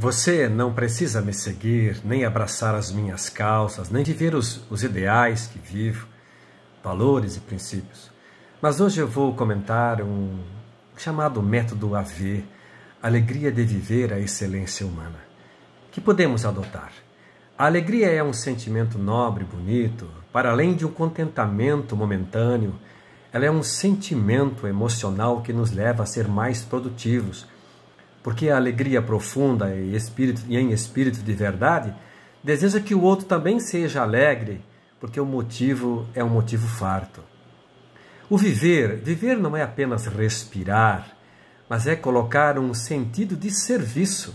Você não precisa me seguir, nem abraçar as minhas calças, nem viver os, os ideais que vivo, valores e princípios. Mas hoje eu vou comentar um chamado método AV, Alegria de Viver a Excelência Humana, que podemos adotar. A alegria é um sentimento nobre, e bonito, para além de um contentamento momentâneo, ela é um sentimento emocional que nos leva a ser mais produtivos, porque a alegria profunda e, espírito, e em espírito de verdade deseja que o outro também seja alegre, porque o motivo é um motivo farto. O viver, viver não é apenas respirar, mas é colocar um sentido de serviço.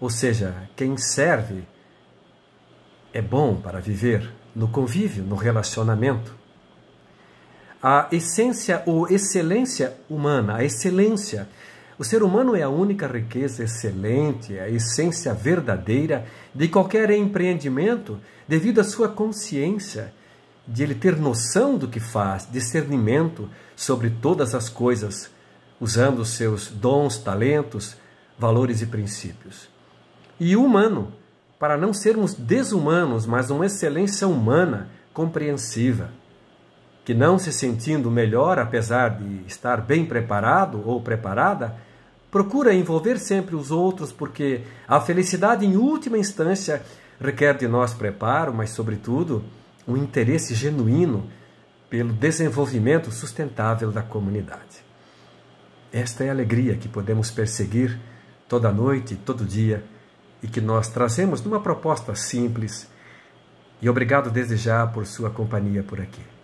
Ou seja, quem serve é bom para viver no convívio, no relacionamento. A essência ou excelência humana, a excelência o ser humano é a única riqueza excelente, é a essência verdadeira de qualquer empreendimento, devido à sua consciência, de ele ter noção do que faz, discernimento sobre todas as coisas, usando seus dons, talentos, valores e princípios. E humano, para não sermos desumanos, mas uma excelência humana, compreensiva que não se sentindo melhor, apesar de estar bem preparado ou preparada, Procura envolver sempre os outros, porque a felicidade, em última instância, requer de nós preparo, mas, sobretudo, um interesse genuíno pelo desenvolvimento sustentável da comunidade. Esta é a alegria que podemos perseguir toda noite, todo dia, e que nós trazemos numa proposta simples. E obrigado desde já por sua companhia por aqui.